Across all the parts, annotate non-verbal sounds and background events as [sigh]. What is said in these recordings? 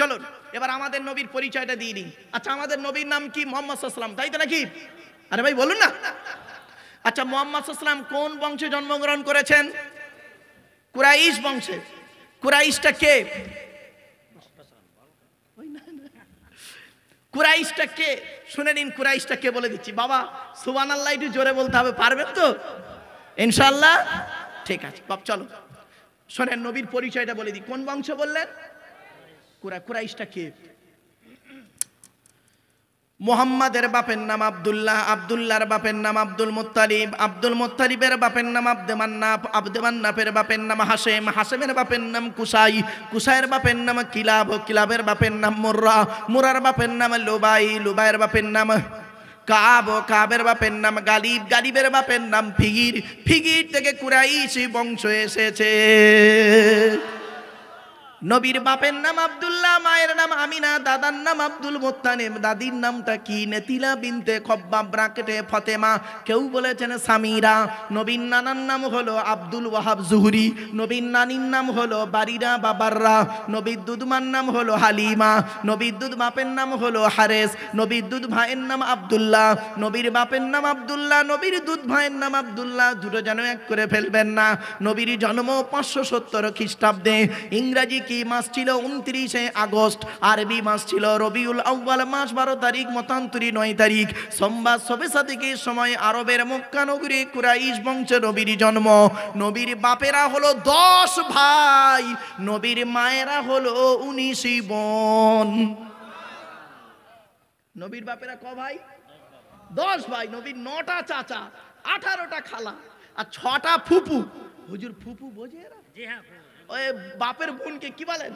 চলুন এবার আমাদের নবীর পরিচয়টা দিয়ে দিই আচ্ছা আমাদের নবীর নাম কি মোহাম্মদ সাল্লাম তাই তো নাকি আরে ভাই বলুন না আচ্ছা মোহাম্মদ সাল্লাম কোন বংশে জন্মগ্রহণ করেছেন কুরাইশ বংশে কুরাইশটা কে কুরাইশটা কে শুনে নিন কুরাইশটা কে বলে দিচ্ছি বাবা সুবান আল্লাহ একটু জোরে বলতে হবে পারবেন তো ইনশাল্লাহ ঠিক আছে বাপ চলো শোনেন নবীর পরিচয়টা বলে দিই কোন বংশ বললেন কুরা কুরাইশটা কে মোহাম্মদের বাপের নাম আবদুল্লাহ আবদুল্লাহর বাপের নাম আব্দুল মোত্তালিব আব্দুল মোত্তালিবের বাপের নাম আব্দেমান্নাপ আব্দেমান্নাপের বাপের নাম হাসেম হাসেমের বাপের নাম কুসাই কুসাইয়ের বাপের নাম কিলাব কিলাবের বাপের নাম মোর্রা মোরার বাপের নাম লোবাই লোবাইয়ের বাপের নাম কাব কাবের বাপের নাম গালিব গালিবের বাপের নাম ফিগির ফিগির থেকে কুরাইশি বংশ এসেছে নবীর বাপের নাম আবদুল্লাহ মায়ের নাম আমিনা দাদার নাম আব্দুল মোত্তানেম দাদির নামটা কি নেতিলা বিনতে খব্বা ব্রাকেটে ফতেমা কেউ বলেছেন সামিরা নবীন নানার নাম হলো আব্দুল ওয়াহাব জুহরি নবীন নানির নাম হলো বারিরা বাবাররা নবীর দুধমার নাম হলো হালিমা নবীর দুধ বাপের নাম হলো হারেস নবীর দুধ ভাইয়ের নাম আবদুল্লাহ নবীর বাপের নাম আবদুল্লাহ নবীর দুধ ভাইয়ের নাম আবদুল্লাহ দুটো যেন এক করে ফেলবেন না নবীর জন্ম পাঁচশো সত্তর খ্রিস্টাব্দে ইংরাজি কি মাস ছিল উনত্রিশে আগস্ট আরবি মাস ছিল রবিউল আউ্বাল মাস বারো তারিখ মতান্তরী নয় তারিখ সোমবার সবেসা থেকে সময় আরবের মক্কানগরী কুরাইশ বংশ নবীর জন্ম নবীর বাপেরা হলো দশ ভাই নবীর মায়েরা হলো উনিশ বোন নবীর বাপেরা ক ভাই দশ ভাই নবীর নটা চাচা আঠারোটা খালা আর ছটা ফুপু হুজুর ফুপু বোঝে এরা হ্যাঁ, বাপের বোনকে কি বলেন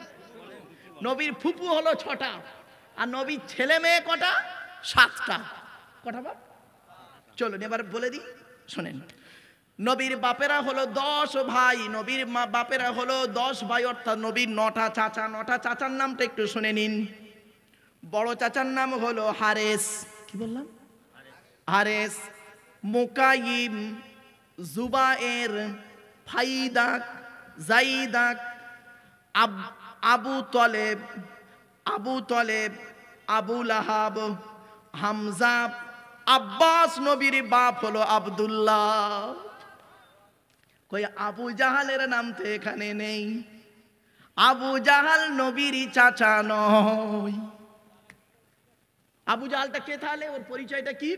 নবীর ফুপু হলো ছটা আর নবীর ছেলে মেয়ে কটা সাতটা কটা বাপ চলুন এবার বলে দিই শোনেন নবীর বাপেরা হলো দশ ভাই নবীর মা বাপেরা হলো দশ ভাই অর্থাৎ নবীর নটা চাচা নটা চাচার নামটা একটু শুনে নিন বড় চাচার নাম হলো হারেস কি বললাম হারেস মোকাইম জুবায়ের ফাইদাক জাইদাক আবু তলেব আবু তলেব আবু লাহাব হামজা আব্বাস নবীর বাপ হলো আবদুল্লাহ কই আবু জাহালের নাম তো এখানে নেই আবু জাহাল নবীর চাচা নয় আবু জাহালটা কে তাহলে ওর পরিচয়টা কি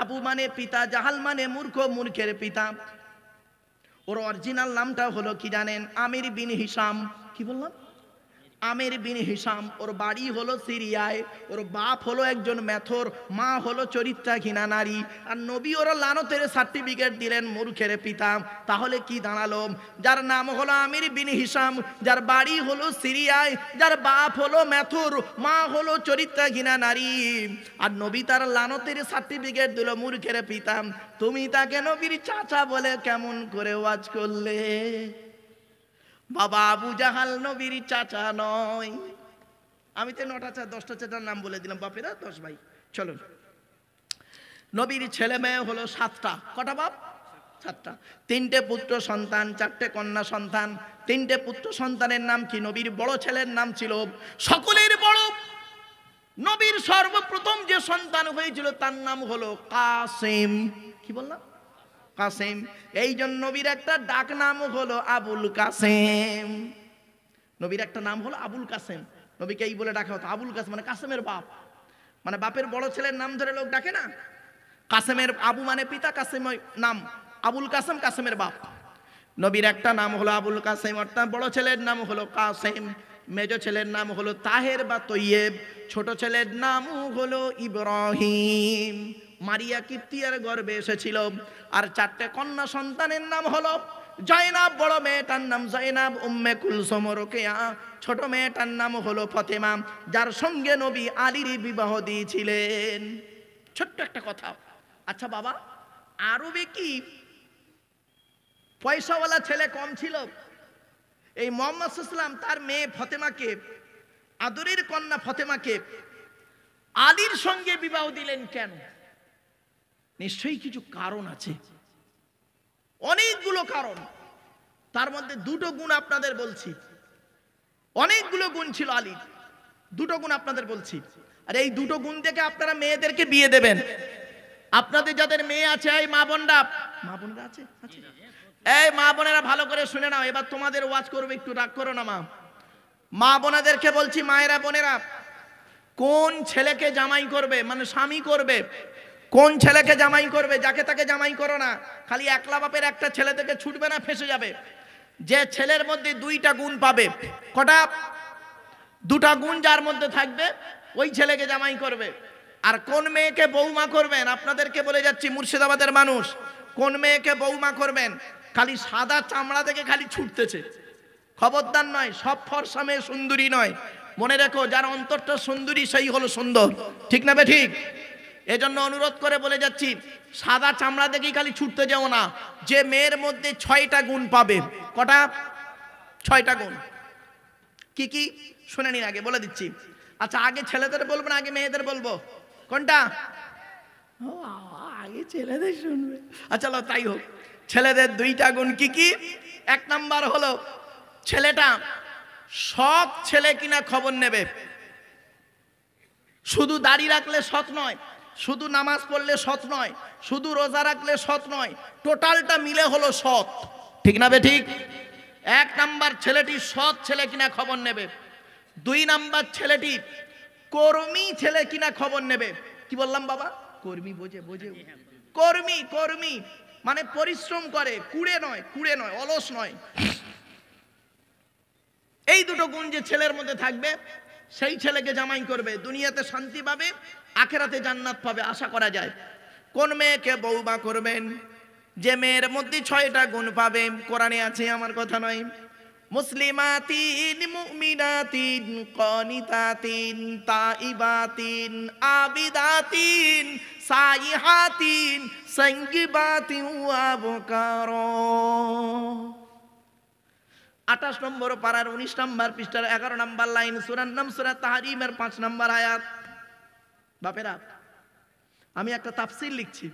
আবু মানে পিতা জাহাল মানে মূর্খ মূর্খের পিতা ওর অরিজিনাল নামটা হলো কি জানেন আমির বিন হিসাম কি বললাম আমের বিন হিসাম ওর বাড়ি হলো সিরিয়ায় ওর বাপ হলো একজন ম্যাথর মা হলো চরিত্রা ঘৃণা নারী আর নবী ওরা লানতের সার্টিফিকেট দিলেন মূর্খের পিতা তাহলে কি দাঁড়ালো যার নাম হলো আমির বিন হিসাম যার বাড়ি হলো সিরিয়ায় যার বাপ হলো মেথর মা হলো চরিত্রা ঘিনা নারী আর নবী তার লানতের সার্টিফিকেট দিল মূর্খের পিতাম তুমি তাকে নবীর চাচা বলে কেমন করে ওয়াজ করলে বাবা আবু জাহাল নবীর চাচা নয় আমি তো নটা চা দশটা চাচার নাম বলে দিলাম বাপেরা দশ ভাই চলুন নবীর ছেলে মেয়ে হলো সাতটা কটা বাপ সাতটা তিনটে পুত্র সন্তান চারটে কন্যা সন্তান তিনটে পুত্র সন্তানের নাম কি নবীর বড় ছেলের নাম ছিল সকলের বড় নবীর সর্বপ্রথম যে সন্তান হয়েছিল তার নাম হলো কাসেম কি বললাম কাসেম এই জন্য নবীর একটা ডাক নাম হলো আবুল কাসেম নবীর একটা নাম হলো আবুল কাসেম নবীকে এই বলে ডাকা হতো আবুল কাসেম মানে কাসেমের বাপ মানে বাপের বড় ছেলের নাম ধরে লোক ডাকে না কাসেমের আবু মানে পিতা কাসেম নাম আবুল কাসেম কাসেমের বাপ নবীর একটা নাম হলো আবুল কাসেম অর্থাৎ বড় ছেলের নাম হলো কাসেম মেজ ছেলের নাম হলো তাহের বা তৈয়েব ছোট ছেলের নাম হলো ইব্রাহিম মারিয়া কীর্তিয়ার গর্বে এসেছিল আর চারটে কন্যা সন্তানের নাম হলো জয়নাব বড় মেয়েটার নাম জয়নাব উম্মে কুলসম রোকেয়া ছোট মেয়েটার নাম হলো ফতেমা যার সঙ্গে নবী আলিরই বিবাহ দিয়েছিলেন ছোট্ট একটা কথা আচ্ছা বাবা আরবে কি পয়সাওয়ালা ছেলে কম ছিল এই মোহাম্মদ ইসলাম তার মেয়ে ফতেমাকে আদরের কন্যা ফতেমাকে আলীর সঙ্গে বিবাহ দিলেন কেন নিশ্চয়ই কিছু কারণ আছে অনেকগুলো কারণ তার মধ্যে দুটো গুণ আপনাদের বলছি অনেকগুলো গুণ ছিল আলী দুটো গুণ আপনাদের বলছি আর এই দুটো গুণ থেকে আপনারা মেয়েদেরকে বিয়ে দেবেন আপনাদের যাদের মেয়ে আছে এই মা বোনরা মা বোনরা আছে এই মা বোনেরা ভালো করে শুনে নাও এবার তোমাদের ওয়াজ করবে একটু রাগ করো না মা মা বোনাদেরকে বলছি মায়েরা বোনেরা কোন ছেলেকে জামাই করবে মানে স্বামী করবে কোন ছেলেকে জামাই করবে যাকে তাকে জামাই করো না খালি একলা বাপের একটা ছেলে থেকে ছুটবে না ফেসে যাবে যে ছেলের মধ্যে দুইটা গুণ পাবে কটা দুটা গুণ যার মধ্যে থাকবে ওই ছেলেকে জামাই করবে আর কোন মেয়েকে বৌমা করবেন আপনাদেরকে বলে যাচ্ছি মুর্শিদাবাদের মানুষ কোন মেয়েকে বৌমা করবেন খালি সাদা চামড়া থেকে খালি ছুটতেছে খবরদার নয় সব ফর্সা মেয়ে সুন্দরী নয় মনে রেখো যার অন্তরটা সুন্দরী সেই হলো সুন্দর ঠিক না বে ঠিক এজন্য অনুরোধ করে বলে যাচ্ছি সাদা চামড়া দেখি খালি ছুটতে যাও না যে মেয়ের মধ্যে ছয়টা গুণ পাবে কটা ছয়টা গুণ কি কি শুনে নিন আগে বলে দিচ্ছি আচ্ছা আগে ছেলেদের বলবো না আগে মেয়েদের বলবো কোনটা আগে ছেলেদের শুনবে আচ্ছা তাই হোক ছেলেদের দুইটা গুণ কি কি এক নাম্বার হলো ছেলেটা সব ছেলে কিনা খবর নেবে শুধু দাড়ি রাখলে সৎ নয় শুধু নামাজ পড়লে সৎ নয় শুধু রোজা রাখলে সৎ নয় টোটালটা মিলে হলো সৎ ঠিক না বে ঠিক এক নাম্বার ছেলেটি সৎ ছেলে কিনা খবর নেবে দুই নাম্বার ছেলেটি কর্মী ছেলে কিনা খবর নেবে কি বললাম বাবা কর্মী বোঝে বোঝে কর্মী কর্মী মানে পরিশ্রম করে কুড়ে নয় কুড়ে নয় অলস নয় এই দুটো গুণ যে ছেলের মধ্যে থাকবে সেই ছেলেকে জামাই করবে দুনিয়াতে শান্তি পাবে আখেরাতে জান্নাত পাবে আশা করা যায় কোন মেয়েকে বৌমা করবেন যে মেয়ের মধ্যে ছয়টা গুণ পাবে কোরআনে আছে আমার কথা নয় মুসলিমাতিন মুমিনাতিন কনিতাতিন তাইবাতিন আবিদাতিন সাইহাতিন সঙ্গীবাতিন আবকার আঠাশ নম্বর পাড়ার উনিশ নম্বর পৃষ্ঠার এগারো নম্বর লাইন সুরার নাম সুরা তাহারিমের পাঁচ নম্বর আয়াত বাপেরা আমি একটা তাফসির লিখছি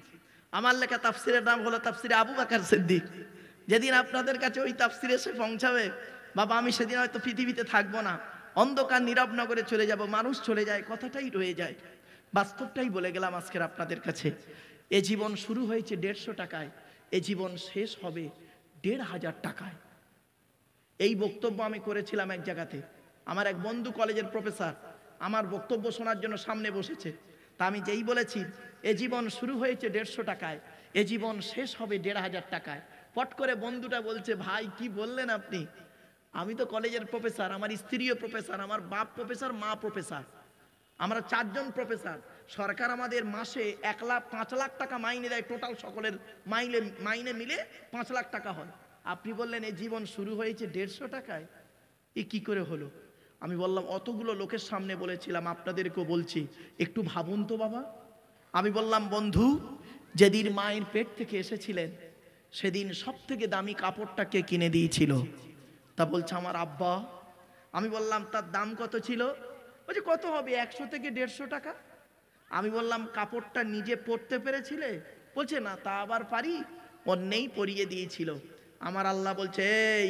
আমার লেখা তাফসিরের নাম হলো তাফসির আবু বাকার সিদ্দিক যেদিন আপনাদের কাছে ওই তাফসির এসে পৌঁছাবে বাবা আমি সেদিন হয়তো পৃথিবীতে থাকবো না অন্ধকার নীরব নগরে চলে যাব মানুষ চলে যায় কথাটাই রয়ে যায় বাস্তবটাই বলে গেলাম আজকের আপনাদের কাছে এ জীবন শুরু হয়েছে দেড়শো টাকায় এ জীবন শেষ হবে দেড় হাজার টাকায় এই বক্তব্য আমি করেছিলাম এক জায়গাতে আমার এক বন্ধু কলেজের প্রফেসর আমার বক্তব্য শোনার জন্য সামনে বসেছে তা আমি যেই বলেছি এ জীবন শুরু হয়েছে দেড়শো টাকায় এ জীবন শেষ হবে দেড় হাজার টাকায় পট করে বন্ধুটা বলছে ভাই কি বললেন আপনি আমি তো কলেজের প্রফেসর আমার স্ত্রীও প্রফেসর আমার বাপ প্রফেসর মা প্রফেসর আমরা চারজন প্রফেসর সরকার আমাদের মাসে এক লাখ পাঁচ লাখ টাকা মাইনে দেয় টোটাল সকলের মাইনে মাইনে মিলে পাঁচ লাখ টাকা হয় আপনি বললেন এ জীবন শুরু হয়েছে দেড়শো টাকায় এ কি করে হলো আমি বললাম অতগুলো লোকের সামনে বলেছিলাম আপনাদেরকেও বলছি একটু ভাবুন তো বাবা আমি বললাম বন্ধু যেদিন মায়ের পেট থেকে এসেছিলেন সেদিন সব থেকে দামি কাপড়টাকে কিনে দিয়েছিল তা বলছে আমার আব্বা আমি বললাম তার দাম কত ছিল বলছে কত হবে একশো থেকে দেড়শো টাকা আমি বললাম কাপড়টা নিজে পরতে পেরেছিলে বলছে না তা আবার পারি অন্যেই পরিয়ে দিয়েছিল আমার আল্লাহ বলছে এই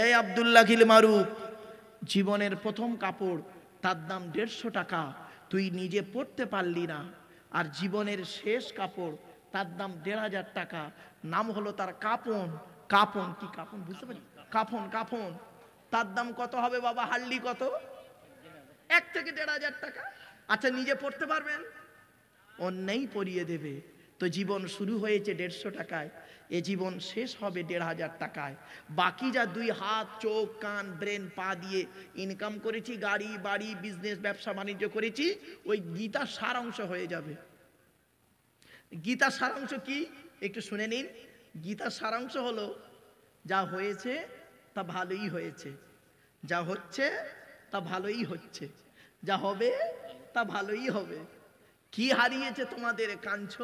এই আবদুল্লাহ কিল মারুফ জীবনের প্রথম কাপড় তার দাম দেড়শো টাকা তুই নিজে পড়তে পারলি না আর জীবনের শেষ কাপড় তার দাম দেড় হাজার টাকা নাম হলো তার কাপন কাপন কি কাপন বুঝতে পারি কাপন কাপন তার দাম কত হবে বাবা হাল্লি কত এক থেকে দেড় হাজার টাকা আচ্ছা নিজে পড়তে পারবেন অন্যায় পরিয়ে দেবে তো জীবন শুরু হয়েছে দেড়শো টাকায় এ জীবন শেষ হবে দেড় হাজার টাকায় বাকি যা দুই হাত চোখ কান ব্রেন পা দিয়ে ইনকাম করেছি গাড়ি বাড়ি বিজনেস ব্যবসা বাণিজ্য করেছি ওই গীতা সারাংশ হয়ে যাবে গীতা সারাংশ কি একটু শুনে নিন গীতা সারাংশ হলো যা হয়েছে তা ভালোই হয়েছে যা হচ্ছে তা ভালোই হচ্ছে যা হবে তা ভালোই হবে কি হারিয়েছে তোমাদের কাঞ্চ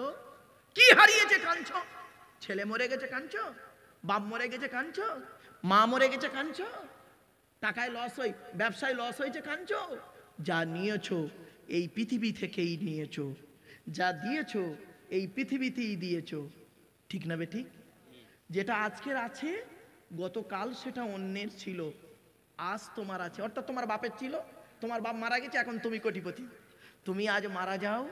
কি হারিয়েছে কাঞ্চ ছেলে মরে গেছে কাঁদছ বাপ মরে গেছে কাঁদছ মা মরে গেছে কাঁদছ টাকায় লস হই ব্যবসায় লস হয়েছে কাঁদছ যা নিয়েছ এই পৃথিবী থেকেই নিয়েছ যা দিয়েছ এই পৃথিবীতেই দিয়েছ ঠিক না বে ঠিক যেটা আজকের আছে গতকাল সেটা অন্যের ছিল আজ তোমার আছে অর্থাৎ তোমার বাপের ছিল তোমার বাপ মারা গেছে এখন তুমি কোটিপতি তুমি আজ মারা যাও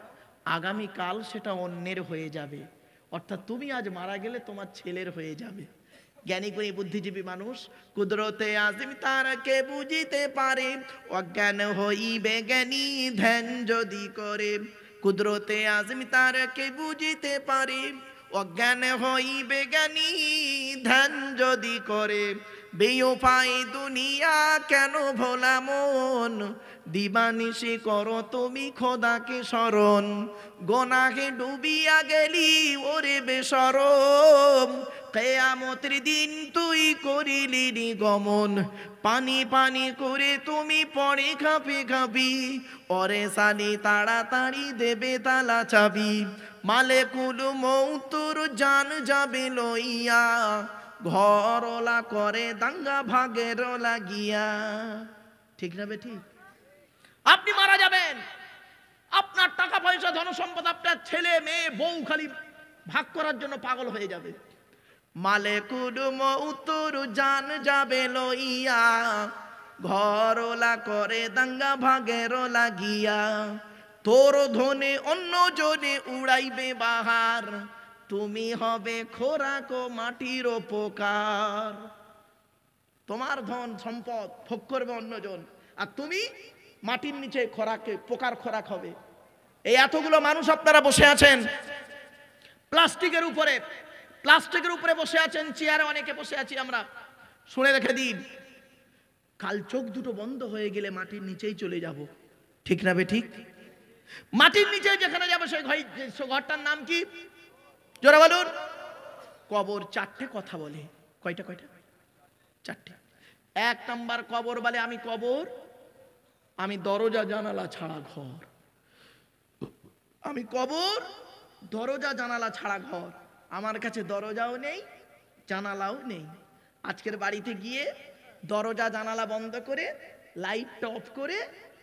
আগামীকাল সেটা অন্যের হয়ে যাবে অর্থাৎ তুমি আজ মারা গেলে তোমার ছেলের হয়ে যাবে জ্ঞানী গুণী বুদ্ধিজীবী মানুষ কুদরতে আজিম তারাকে বুঝিতে পারে অজ্ঞান হইবে জ্ঞানী ধ্যান যদি করে কুদরতে আজিম তারাকে বুঝিতে পারে অজ্ঞান হইবে জ্ঞানী ধ্যান যদি করে পাই দুনিয়া কেন ভোলা মন দিবানিশি করো তুমি খোদাকে স্মরণ গোনাকে ডুবিয়া গেলি ওরে বেসরম কেয়ামতের দিন তুই করিলি নিগমন পানি পানি করে তুমি পরে খাপে খাবি অরে সানি তাড়াতাড়ি দেবে তালা চাবি মালে কুলু মৌতুর জান যাবে লইয়া ঘরলা করে দাঙ্গা ভাগের লাগিয়া ঠিক না বে ঠিক আপনি মারা যাবেন আপনার টাকা পয়সা ধনসম্পদ আপনার ছেলে মেয়ে বউ খালি ভাগ করার জন্য পাগল হয়ে যাবে মালে কুডুম উত্তর জান যাবে লইয়া ঘরলা করে দাঙ্গা ভাগের লাগিয়া তোর ধনে অন্য জনে উড়াইবে বাহার তুমি হবে খোরাক মাটির উপকার তোমার ধন সম্পদ ভোগ করবে অন্যজন আর তুমি মাটির নিচে খোরাকে পোকার খোরাক হবে এই এতগুলো মানুষ আপনারা বসে আছেন প্লাস্টিকের উপরে প্লাস্টিকের উপরে বসে আছেন চেয়ারে অনেকে বসে আছি আমরা শুনে রেখে দিন কাল চোখ দুটো বন্ধ হয়ে গেলে মাটির নিচেই চলে যাব ঠিক না বে ঠিক মাটির নিচে যেখানে যাবে সেই ঘর ঘরটার নাম কি জোরা বলুন কবর চারটে কথা বলে কয়টা কয়টা চারটে এক নাম্বার কবর বলে আমি কবর আমি দরজা জানালা ছাড়া ঘর আমি কবর দরজা জানালা ছাড়া ঘর আমার কাছে দরজাও নেই জানালাও নেই আজকের বাড়িতে গিয়ে দরজা জানালা বন্ধ করে লাইটটা অফ করে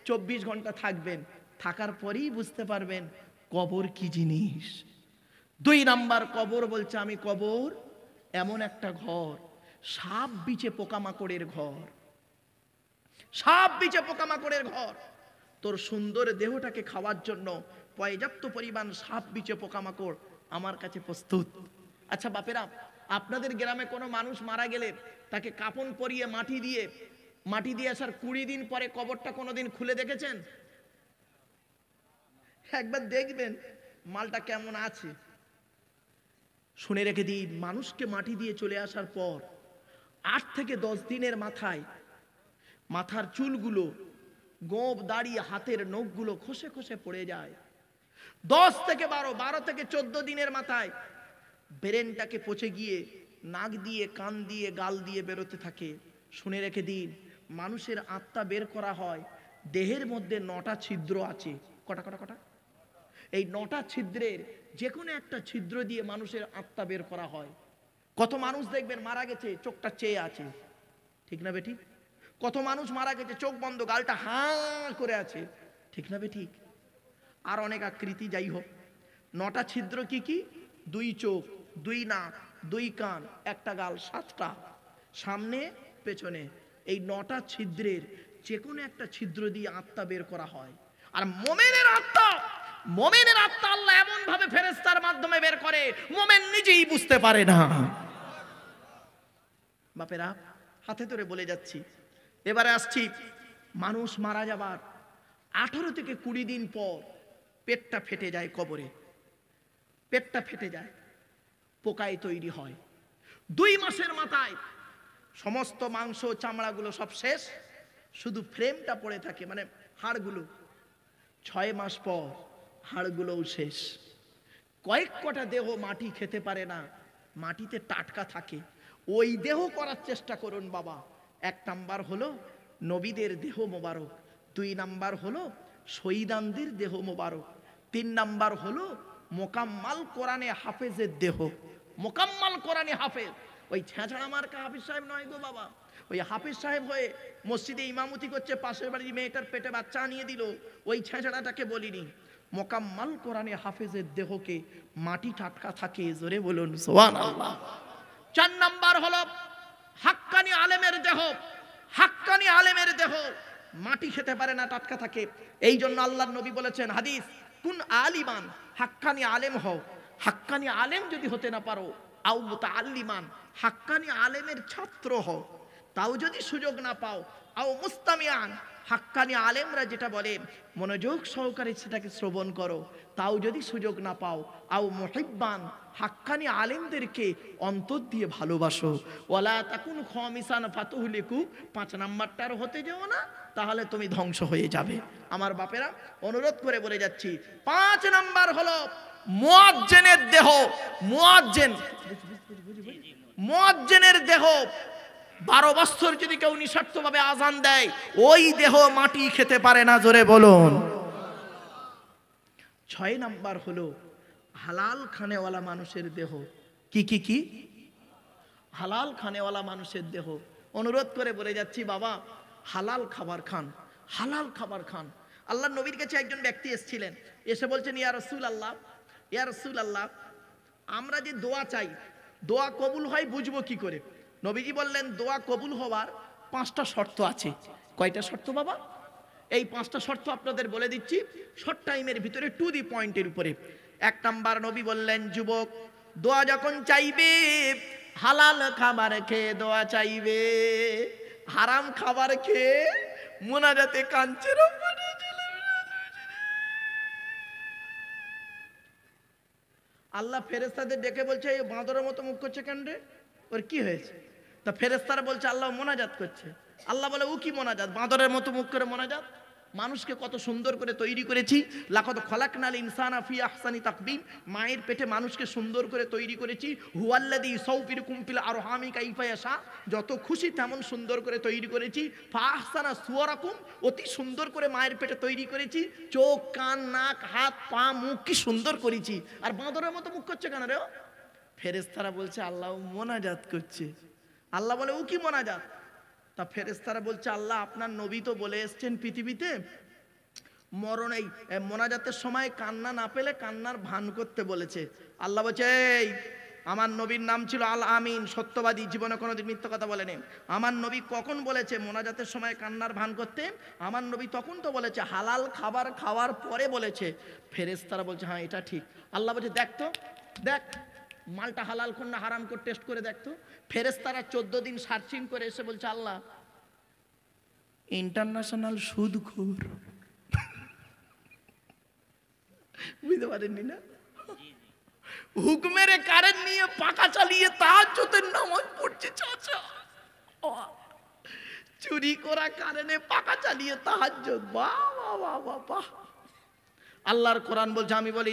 চব্বিশ ঘন্টা থাকবেন থাকার পরেই বুঝতে পারবেন কবর কি জিনিস দুই নাম্বার কবর বলছে আমি কবর এমন একটা ঘর সাপ বিচে পোকামাকড়ের ঘর সাপ বিচে পোকামাকড়ের ঘর তোর সুন্দর দেহটাকে খাওয়ার জন্য পর্যাপ্ত পরিমাণ সাপ বিচে পোকামাকড় আমার কাছে প্রস্তুত আচ্ছা বাপেরা আপনাদের গ্রামে কোনো মানুষ মারা গেলে তাকে কাপন পরিয়ে মাটি দিয়ে মাটি দিয়ে আসার কুড়ি দিন পরে কবরটা কোনোদিন খুলে দেখেছেন একবার দেখবেন মালটা কেমন আছে শুনে রেখে দিই মানুষকে মাটি দিয়ে চলে আসার পর আট থেকে দশ দিনের মাথায় মাথার চুলগুলো গোপ দাড়ি হাতের নখগুলো খসে খসে পড়ে যায় দশ থেকে বারো বারো থেকে চোদ্দ দিনের মাথায় ব্রেনটাকে পচে গিয়ে নাক দিয়ে কান দিয়ে গাল দিয়ে বেরোতে থাকে শুনে রেখে দিন মানুষের আত্মা বের করা হয় দেহের মধ্যে নটা ছিদ্র আছে কটা কটা কটা এই নটা ছিদ্রের যে কোনো একটা ছিদ্র দিয়ে মানুষের আত্মা বের করা হয় কত মানুষ দেখবেন মারা গেছে চোখটা চেয়ে আছে ঠিক না বেটি কত মানুষ মারা গেছে চোখ বন্ধ গালটা হাঁ করে আছে ঠিক না ঠিক আর অনেক আকৃতি যাই হোক নটা ছিদ্র কি কি দুই চোখ দুই নাক দুই কান একটা গাল সাতটা সামনে পেছনে এই নটা ছিদ্রের যে কোনো একটা ছিদ্র দিয়ে আত্মা বের করা হয় আর মোমেনের আত্মা মোমেনের আত্মা আল্লাহ এমন ভাবে ফেরেস্তার মাধ্যমে বের করে মোমেন নিজেই বুঝতে পারে না বাপেরা হাতে ধরে বলে যাচ্ছি এবারে আসছি মানুষ মারা যাবার আঠারো থেকে কুড়ি দিন পর পেটটা ফেটে যায় কবরে পেটটা ফেটে যায় পোকায় তৈরি হয় দুই মাসের মাথায় সমস্ত মাংস চামড়াগুলো সব শেষ শুধু ফ্রেমটা পড়ে থাকে মানে হাড়গুলো ছয় মাস পর হাড়গুলোও শেষ কয়েক কটা দেহ মাটি খেতে পারে না মাটিতে টাটকা থাকে ওই দেহ করার চেষ্টা করুন বাবা এক নাম্বার হলো নবীদের দেহ মোবারক দুই নাম্বার হলো শহীদানদের দেহ মোবারক তিন নাম্বার হলো মোকাম্মাল কোরআনে হাফেজের দেহ মোকাম্মাল কোরআনে হাফেজ ওই ছেঁচড়া মার্কা হাফিজ সাহেব নয় গো বাবা ওই হাফিজ সাহেব হয়ে মসজিদে ইমামতি করছে পাশের বাড়ির মেয়েটার পেটে বাচ্চা আনিয়ে দিল ওই ছেঁচড়াটাকে বলিনি মোকাম্মাল কোরআনে হাফেজের দেহকে মাটি টাটকা থাকে জোরে বলুন সোয়ান আল্লাহ চার নাম্বার হলো হাক্কানি আলেমের দেহ হাক্কানি আলেমের দেহ মাটি খেতে পারে না টাটকা থাকে এই জন্য আল্লাহ নবী বলেছেন হাদিস কোন আলিমান হাক্কানি আলেম হও হাক্কানি আলেম যদি হতে না পারো আউ আল্লিমান হাক্কানি আলেমের ছাত্র হও তাও যদি সুযোগ না পাও আও মুস্তামিয়ান হাক্কানি আলেমরা যেটা বলে মনোযোগ সহকারে সেটাকে শ্রবণ করো তাও যদি সুযোগ না পাও আও মহিব্বান হাক্কানি আলেমদেরকে অন্তর দিয়ে ভালোবাসো ওলা তাকুন খমিসান ফাতুহলিকু পাঁচ নাম্বারটার হতে যেও না তাহলে তুমি ধ্বংস হয়ে যাবে আমার বাপেরা অনুরোধ করে বলে যাচ্ছি পাঁচ নাম্বার হলো মোয়াজ্জেনের দেহ মোয়াজ্জেন মোয়াজ্জেনের দেহ বারো বছর যদি কেউ নিঃস্বার্থভাবে আজান দেয় ওই দেহ মাটি খেতে পারে না জোরে বলুন ছয় নাম্বার হলো হালাল খানেওয়ালা মানুষের দেহ কি কি কি হালাল খানেওয়ালা মানুষের দেহ অনুরোধ করে বলে যাচ্ছি বাবা হালাল খাবার খান হালাল খাবার খান আল্লাহ নবীর কাছে একজন ব্যক্তি এসেছিলেন এসে বলছেন ইয়া রসুল আল্লাহ ইয়া রসুল আল্লাহ আমরা যে দোয়া চাই দোয়া কবুল হয় বুঝবো কি করে নবীজি বললেন দোয়া কবুল হওয়ার পাঁচটা শর্ত আছে কয়টা শর্ত বাবা এই পাঁচটা শর্ত আপনাদের বলে দিচ্ছি শর্ট টাইমের ভিতরে টু দি পয়েন্টের উপরে এক নাম্বার নবী বললেন যুবক দোয়া যখন চাইবে হালাল খাবার খেয়ে দোয়া চাইবে হারাম খাবার খেয়ে মোনাজাতে কাঞ্চের আল্লাহ ফেরেস্তাদের ডেকে বলছে এই বাঁদরের মতো মুখ করছে কেন রে ওর কি হয়েছে তা ফেরেস্তারা বলছে আল্লাহ মোনাজাত করছে আল্লাহ বলে ও কি মোনাজাত বাঁদরের মতো মুখ করে মোনাজাত মানুষকে কত সুন্দর করে তৈরি করেছি লাখত নাল ইনসান আফি আহসানি তাকবিম মায়ের পেটে মানুষকে সুন্দর করে তৈরি করেছি হুয়াল্লাদি সৌফির কুম্পিল আর হামি কাইফায়াসা যত খুশি তেমন সুন্দর করে তৈরি করেছি ফা আহসানা সুয়ারাকুম অতি সুন্দর করে মায়ের পেটে তৈরি করেছি চোখ কান নাক হাত পা মুখ কি সুন্দর করেছি আর বাঁদরের মতো মুখ করছে কেন রে ফেরেস্তারা বলছে আল্লাহ মোনাজাত করছে আল্লাহ বলে ও কি মনা যা তা ফেরেস্তারা বলছে আল্লাহ আপনার নবী তো বলে এসছেন পৃথিবীতে মরণ এই মোনাজাতের সময় কান্না না পেলে কান্নার ভান করতে বলেছে আল্লাহ বলছে এই আমার নবীর নাম ছিল আল আমিন সত্যবাদী জীবনে কোনোদিন মিথ্য কথা বলেনি আমার নবী কখন বলেছে মোনাজাতের সময় কান্নার ভান করতে আমার নবী তখন তো বলেছে হালাল খাবার খাওয়ার পরে বলেছে ফেরেস্তারা বলছে হ্যাঁ এটা ঠিক আল্লাহ বলছে দেখ তো দেখ মালটা হালাল কোন না হারাম করে টেস্ট করে দেখতো ফেরেস্তারা চোদ্দ দিন সার্চিং করে এসে বলছে আল্লাহ ইন্টারন্যাশনাল সুদখোর [laughs] বুঝতে পারেননি না হুকমের কারেন্ট নিয়ে পাকা চালিয়ে তার চোতের নামাজ পড়ছে চাচা চুরি করা কারণে পাকা চালিয়ে তাহাজ বাহ বাহ বাহ বাহ আল্লাহর কোরআন বলছে আমি বলি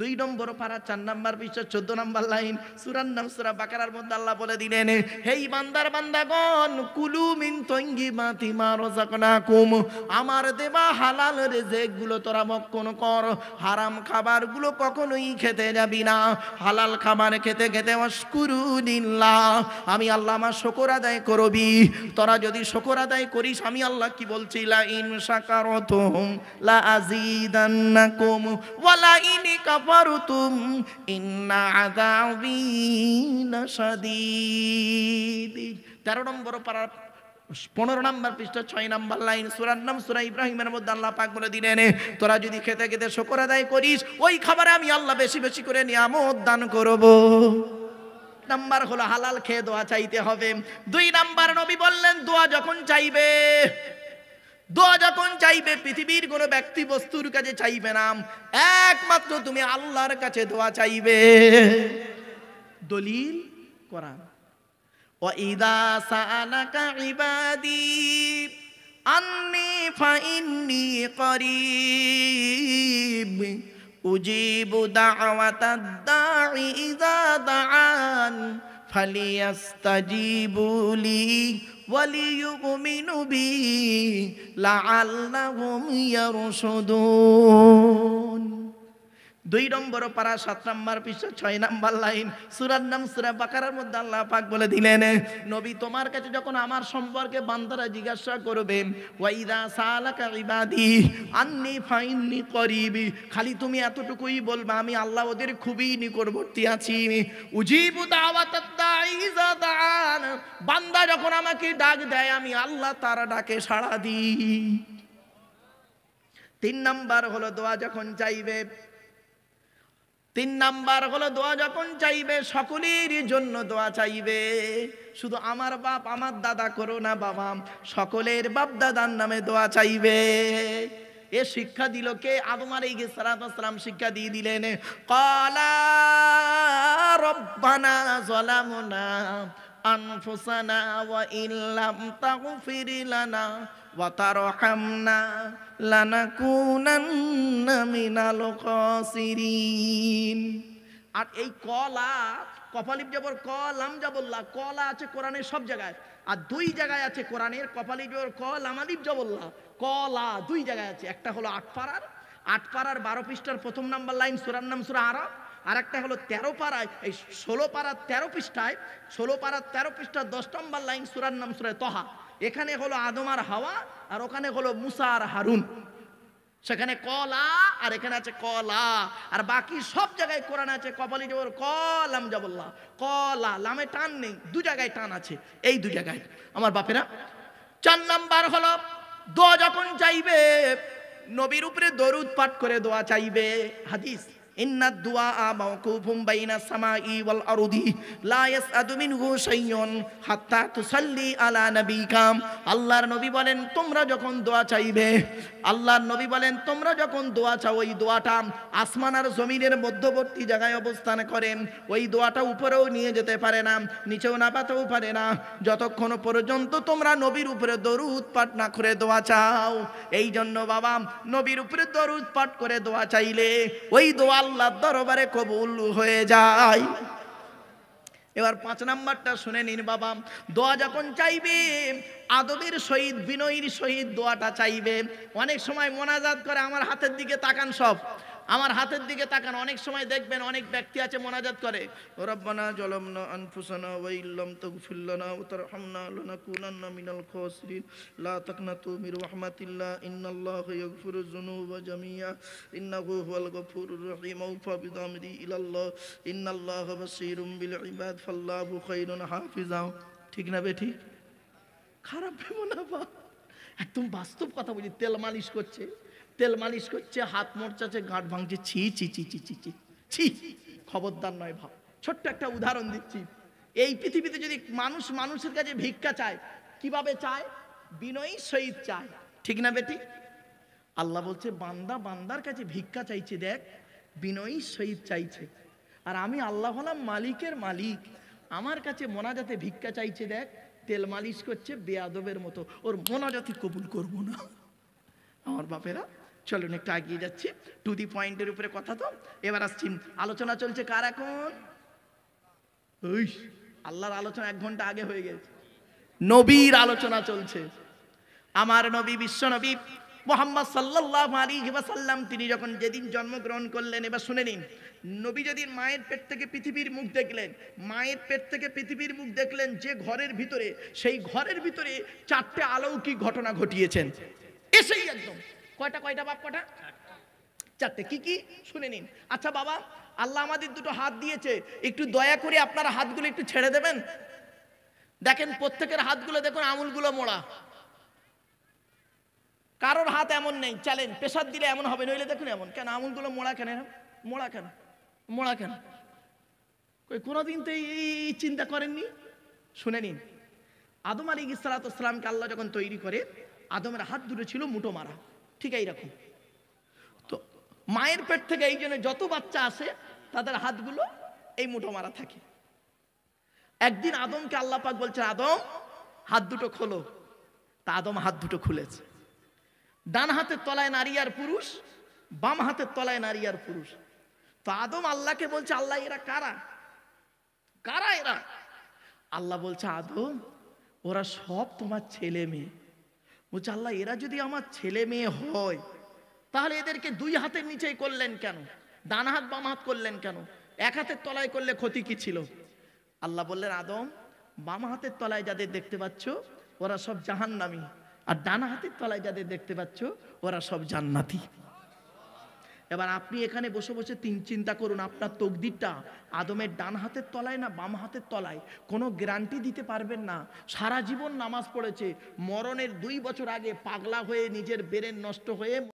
দুই নম্বর পারা চার নম্বর বিশ্ব চোদ্দ নম্বর লাইন সুরান নাম সুরা বাকার মধ্যে আল্লাহ বলে দিলেন হেই বান্দার বান্দাগণ কুলু মিন তঙ্গি মাতি মারোজাকনা কুম আমার দেবা হালাল রেজেকগুলো তোরা মক্ষণ কর হারাম খাবারগুলো কখনোই খেতে যাবি না হালাল খাবার খেতে খেতে অস্কুরু নিল্লা আমি আল্লাহ আমার শকর আদায় করবি তোরা যদি শকর আদায় করিস আমি আল্লাহ কি বলছি লা ইন সাকারতহুম লা আজিদান্নাকুম ওয়ালা ইনি কাপ কাফারতুম ইন্না আযাবি লাশাদীদ 13 নম্বর পারা পনেরো নাম্বার পৃষ্ঠা ছয় নাম্বার লাইন সুরার নাম সুরা ইব্রাহিমের মধ্যে আল্লাহ পাক বলে নে তোরা যদি খেতে খেতে শকর আদায় করিস ওই খাবারে আমি আল্লাহ বেশি বেশি করে নিয়ামত দান করব নাম্বার হলো হালাল খেয়ে দোয়া চাইতে হবে দুই নাম্বার নবী বললেন দোয়া যখন চাইবে দোয়া যখন চাইবে পৃথিবীর কোন ব্যক্তি বস্তুর কাছে চাইবে না একমাত্র তুমি আল্লাহর কাছে দোয়া চাইবে দলিল কোরআন وَإِذَا فليستجيبوا لي وليؤمنوا بي لعلهم يرشدون দুই নম্বর পারা সাত নম্বর পিছু ছয় নম্বর লাইন সুরার নাম সুরা বাকারার মধ্যে আল্লাহ পাক বলে দিলেন নবী তোমার কাছে যখন আমার সম্পর্কে বান্দারা জিজ্ঞাসা করবে ওয়াইদা সালাকা ইবাদি আন্নি ফাইন্নি করিবি খালি তুমি এতটুকুই বলবে আমি আল্লাহ ওদের খুবই নিকটবর্তী আছি উজিবু দাওয়াতান বান্দা যখন আমাকে ডাক দেয় আমি আল্লাহ তারা ডাকে সাড়া দিই তিন নম্বর হলো দোয়া যখন চাইবে তিন নাম্বার হলো দোয়া যখন চাইবে সকলেরই জন্য দোয়া চাইবে শুধু আমার বাপ আমার দাদা করো না বাবা সকলের বাপ দাদার নামে দোয়া চাইবে এ শিক্ষা দিল কে আদম এই সালাম শিক্ষা দিয়ে দিলেন কলা রব্বানা জলামনা আনফুসানা ওয়া ইল্লাম তাগফির লানা وترحمنا لنكونن من الخاسرين আর এই কলা কপালিপ জবর ক লাম জবল্লা কলা আছে কোরআনের সব জায়গায় আর দুই জায়গায় আছে কোরআনের কপালিপ জবর ক লামালিপ যাবল্লা কলা দুই জায়গায় আছে একটা হলো আটপাড়ার আটপাড়ার বারো পৃষ্ঠার প্রথম নাম্বার লাইন সুরার নাম সুরা আরব আর একটা হলো তেরো পাড়ায় এই ষোলো পাড়ার তেরো পৃষ্ঠায় ষোলো পাড়ার তেরো পৃষ্ঠার দশ নম্বর লাইন সুরার নাম সুরায় তহা এখানে হলো আদম আর হাওয়া আর ওখানে হলো মুসা আর হারুন সেখানে কলা আর এখানে আছে কলা আর বাকি সব জায়গায় কোরআন আছে কপালি জবর কলাম যাবল্লা কলা লামে টান নেই দু জায়গায় টান আছে এই দু জায়গায় আমার বাপেরা চার নাম্বার হলো দোয়া যখন চাইবে নবীর উপরে দরুদ পাঠ করে দোয়া চাইবে হাদিস ইন্না আল্লাহর বলেন তোমরা যখন দোয়া চাইবে আল্লাহর বলেন তোমরা যখন দোয়া চাও ওই দোয়াটা আসমান আর জমিনের মধ্যবর্তী জায়গায় অবস্থান করেন ওই দোয়াটা উপরেও নিয়ে যেতে পারে না নিচেও না পাতেও পারে না যতক্ষণ পর্যন্ত তোমরা নবীর উপরে দরুদ পাঠ না করে দোয়া চাও এই জন্য বাবা নবীর উপরে দরুদ পাঠ করে দোয়া চাইলে ওই দোয়া আল্লাহর দরবারে কবুল হয়ে যায় এবার পাঁচ নাম্বারটা শুনে নিন বাবা দোয়া যখন চাইবে আদবের সহিত বিনয়ীর সহিত দোয়াটা চাইবে অনেক সময় মোনাজাত করে আমার হাতের দিকে তাকান সব আমার হাতের দিকে তাকান অনেক সময় দেখবেন অনেক ব্যক্তি আছে মোনাজাত করে রব্বানা জলমনা আনফুসানা ওয়া ইল্লাম তাগফিরলানা ওয়া তারহামনা লানাকুনান্না মিনাল খাসিরিন লা তাকনাতু মির রাহমাতিল্লাহ ইন্নাল্লাহা ইয়াগফিরুয যুনুবা জামিয়া ইন্নাহু হুয়াল গফুরুর রহিম ওয়া বিদামরি ইলাল্লাহ ইন্নাল্লাহা বাসীরুম বিল ইবাদ ফাল্লাহু খায়রুন হাফিজা ঠিক না বেঠি খারাপ ভেবো না বা একদম বাস্তব কথা বলি তেল মালিশ করছে তেল মালিশ করছে হাত মোর্চাচ্ছে গাঁট ভাঙছে ছি ছি ছি ছি ছি ছি ছি খবরদার নয় ভাব ছোট্ট একটা উদাহরণ দিচ্ছি এই পৃথিবীতে যদি মানুষ মানুষের কাছে ভিক্ষা চায় কিভাবে চায় বিনয়ী সহিত চায় ঠিক না বেটি আল্লাহ বলছে বান্দা বান্দার কাছে ভিক্ষা চাইছে দেখ বিনয়ী সহিত চাইছে আর আমি আল্লাহ হলাম মালিকের মালিক আমার কাছে মোনাজাতে ভিক্ষা চাইছে দেখ তেল মালিশ করছে বেয়াদবের মতো ওর মোনাজাতি কবুল করবো না আমার বাপেরা চলুন একটু এগিয়ে যাচ্ছি টু দি পয়েন্টের উপরে কথা তো এবার আসছি আলোচনা চলছে কার এখন আল্লাহর আলোচনা এক ঘন্টা আগে হয়ে গেছে নবীর আলোচনা চলছে আমার নবী বিশ্ব নবী মোহাম্মদ সাল্লাহ আলী সাল্লাম তিনি যখন যেদিন জন্মগ্রহণ করলেন এবার শুনে নিন নবী যেদিন মায়ের পেট থেকে পৃথিবীর মুখ দেখলেন মায়ের পেট থেকে পৃথিবীর মুখ দেখলেন যে ঘরের ভিতরে সেই ঘরের ভিতরে চারটে আলৌকিক ঘটনা ঘটিয়েছেন এসেই একদম কয়টা কয়টা বাপ কটা চারটে কি কি শুনে নিন আচ্ছা বাবা আল্লাহ আমাদের দুটো হাত দিয়েছে একটু দয়া করে আপনার হাতগুলো একটু ছেড়ে দেবেন দেখেন প্রত্যেকের হাতগুলো দেখুন আমুলগুলো মোড়া কারোর হাত এমন নেই চ্যালেঞ্জ পেশার দিলে এমন হবে নইলে দেখুন এমন কেন আমুলগুলো মোড়া কেন মোড়া কেন মোড়া কেন কোনোদিন তো এই চিন্তা করেননি শুনে নিন আদম আলী ইসালাত ইসলামকে আল্লাহ যখন তৈরি করে আদমের হাত দুটো ছিল মুটো মারা ঠিক এইরকম তো মায়ের পেট থেকে এই জন্য যত বাচ্চা আসে তাদের হাতগুলো এই মুঠো মারা থাকে একদিন আদমকে আল্লাহ পাক বলছে আদম হাত দুটো খোলো তা আদম হাত দুটো খুলেছে ডান হাতের তলায় নারী আর পুরুষ বাম হাতের তলায় নারী আর পুরুষ তো আদম আল্লাহকে বলছে আল্লাহ এরা কারা কারা এরা আল্লাহ বলছে আদম ওরা সব তোমার ছেলে মেয়ে বলছে আল্লাহ এরা যদি আমার ছেলে মেয়ে হয় তাহলে এদেরকে দুই হাতের নিচেই করলেন কেন ডান হাত বাম হাত করলেন কেন এক হাতের তলায় করলে ক্ষতি কি ছিল আল্লাহ বললেন আদম বাম হাতের তলায় যাদের দেখতে পাচ্ছ ওরা সব জাহান্নামি আর ডান হাতের তলায় যাদের দেখতে পাচ্ছ ওরা সব জান্নাতি এবার আপনি এখানে বসে বসে তিন চিন্তা করুন আপনার তকদিরটা আদমের ডান হাতের তলায় না বাম হাতের তলায় কোনো গ্যারান্টি দিতে পারবেন না সারা জীবন নামাজ পড়েছে মরণের দুই বছর আগে পাগলা হয়ে নিজের বেরেন নষ্ট হয়ে